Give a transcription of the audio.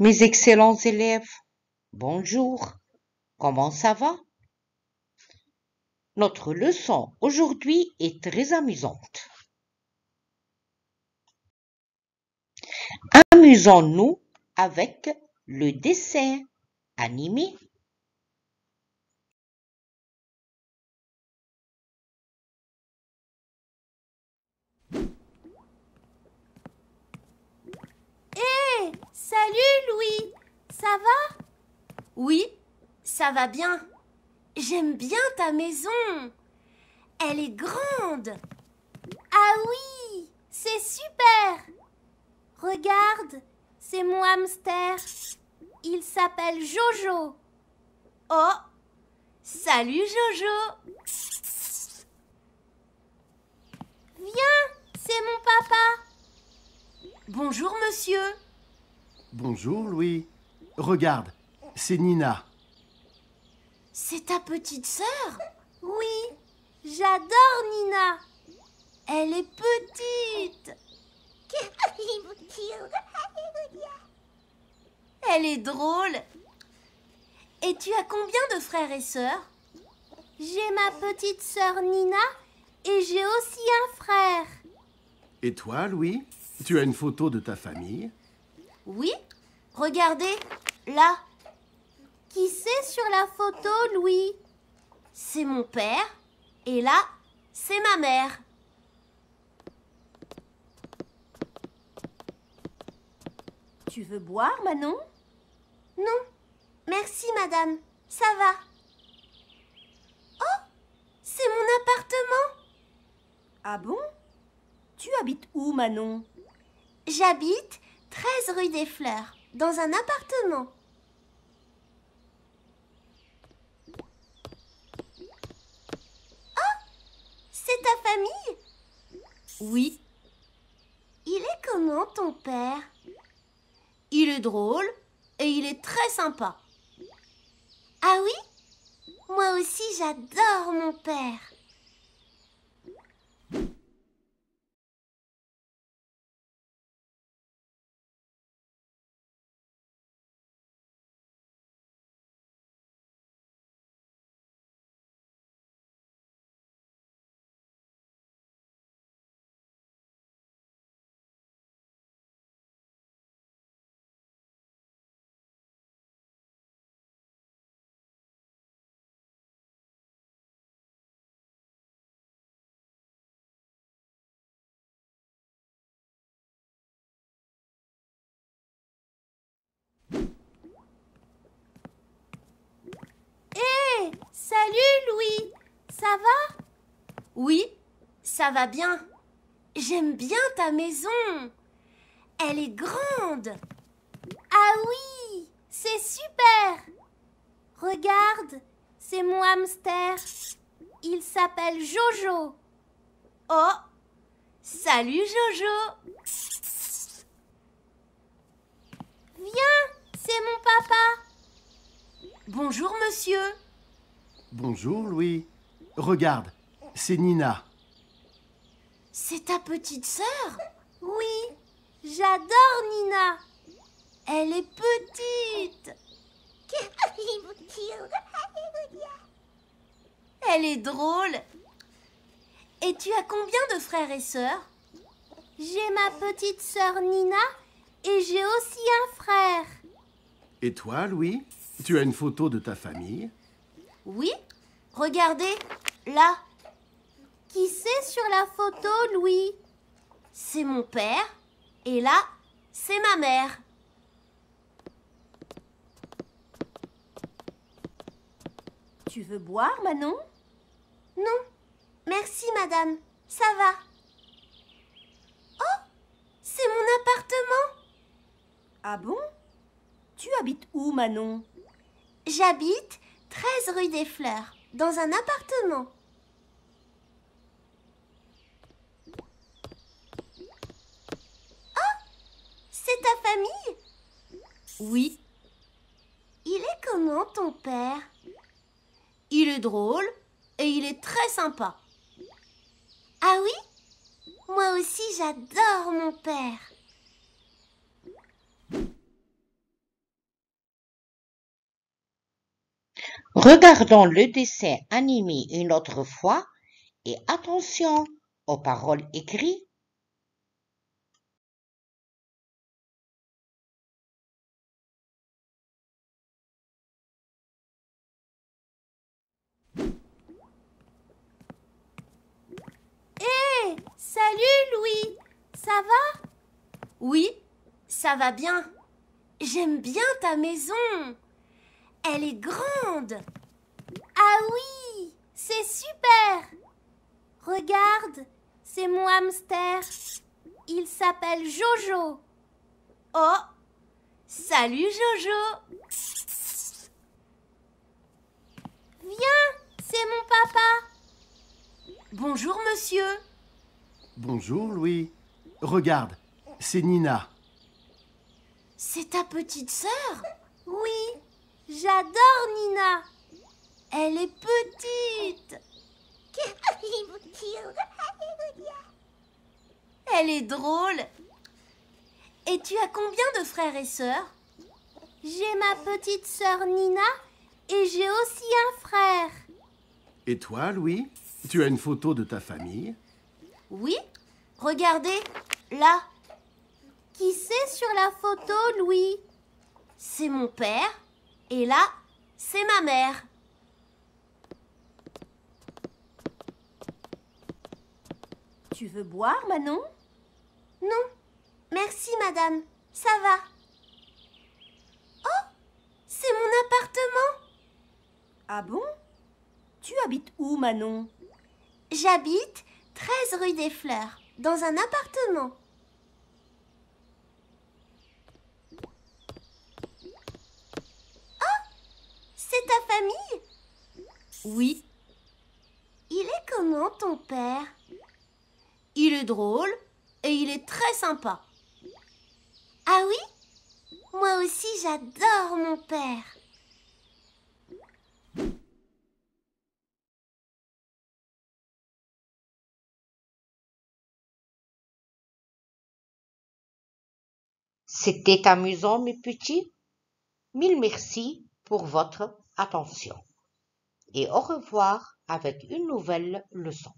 Mes excellents élèves, bonjour, comment ça va Notre leçon aujourd'hui est très amusante. Amusons-nous avec le dessin animé Salut Louis, ça va Oui, ça va bien. J'aime bien ta maison. Elle est grande. Ah oui, c'est super. Regarde, c'est mon hamster. Il s'appelle Jojo. Oh, salut Jojo. Viens, c'est mon papa. Bonjour monsieur. Bonjour, Louis. Regarde, c'est Nina. C'est ta petite sœur Oui, j'adore Nina. Elle est petite. Elle est drôle. Et tu as combien de frères et sœurs J'ai ma petite sœur Nina et j'ai aussi un frère. Et toi, Louis Tu as une photo de ta famille oui, regardez, là. Qui c'est sur la photo, Louis C'est mon père. Et là, c'est ma mère. Tu veux boire, Manon Non. Merci, madame. Ça va. Oh C'est mon appartement Ah bon Tu habites où, Manon J'habite 13 rue des Fleurs, dans un appartement. Oh C'est ta famille Oui. Il est comment ton père Il est drôle et il est très sympa. Ah oui Moi aussi j'adore mon père. Ça va Oui, ça va bien. J'aime bien ta maison. Elle est grande. Ah oui, c'est super. Regarde, c'est mon hamster. Il s'appelle Jojo. Oh, salut Jojo. Viens, c'est mon papa. Bonjour monsieur. Bonjour Louis. Regarde, c'est Nina. C'est ta petite sœur Oui, j'adore Nina. Elle est petite. Elle est drôle. Et tu as combien de frères et sœurs J'ai ma petite sœur Nina et j'ai aussi un frère. Et toi, Louis Tu as une photo de ta famille Oui, regardez. Là Qui c'est sur la photo, Louis C'est mon père. Et là, c'est ma mère. Tu veux boire, Manon Non. Merci, madame. Ça va. Oh C'est mon appartement Ah bon Tu habites où, Manon J'habite 13 rue des Fleurs dans un appartement. Oh C'est ta famille Oui. Il est comment ton père Il est drôle et il est très sympa. Ah oui Moi aussi j'adore mon père. Regardons le dessin animé une autre fois et attention aux paroles écrites. Eh, salut Louis, ça va Oui, ça va bien. J'aime bien ta maison. Elle est grande Ah oui C'est super Regarde, c'est mon hamster. Il s'appelle Jojo. Oh Salut Jojo Viens, c'est mon papa. Bonjour monsieur. Bonjour Louis. Regarde, c'est Nina. C'est ta petite sœur Oui, J'adore Nina. Elle est petite. Elle est drôle. Et tu as combien de frères et sœurs J'ai ma petite sœur Nina et j'ai aussi un frère. Et toi, Louis Tu as une photo de ta famille Oui. Regardez, là. Qui c'est sur la photo, Louis C'est mon père, et là, c'est ma mère. Tu veux boire, Manon Non, merci, madame. Ça va. Oh, c'est mon appartement. Ah bon Tu habites où, Manon J'habite 13 rue des Fleurs, dans un appartement. Oui. Il est comment ton père Il est drôle et il est très sympa. Ah oui Moi aussi j'adore mon père. C'était amusant, mes petits. Mille merci pour votre attention et au revoir avec une nouvelle leçon.